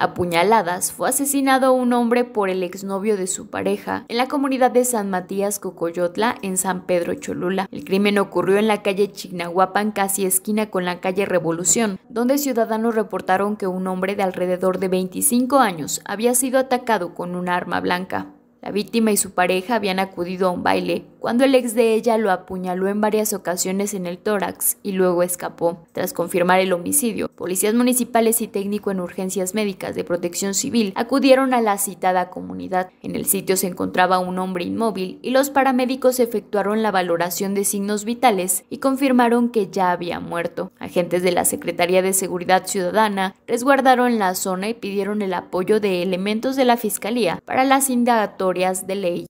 a puñaladas fue asesinado un hombre por el exnovio de su pareja en la comunidad de San Matías Cocoyotla en San Pedro Cholula. El crimen ocurrió en la calle Chignahuapan, casi esquina con la calle Revolución, donde ciudadanos reportaron que un hombre de alrededor de 25 años había sido atacado con un arma blanca. La víctima y su pareja habían acudido a un baile cuando el ex de ella lo apuñaló en varias ocasiones en el tórax y luego escapó. Tras confirmar el homicidio, policías municipales y técnico en urgencias médicas de protección civil acudieron a la citada comunidad. En el sitio se encontraba un hombre inmóvil y los paramédicos efectuaron la valoración de signos vitales y confirmaron que ya había muerto. Agentes de la Secretaría de Seguridad Ciudadana resguardaron la zona y pidieron el apoyo de elementos de la Fiscalía para las indagatorias de ley.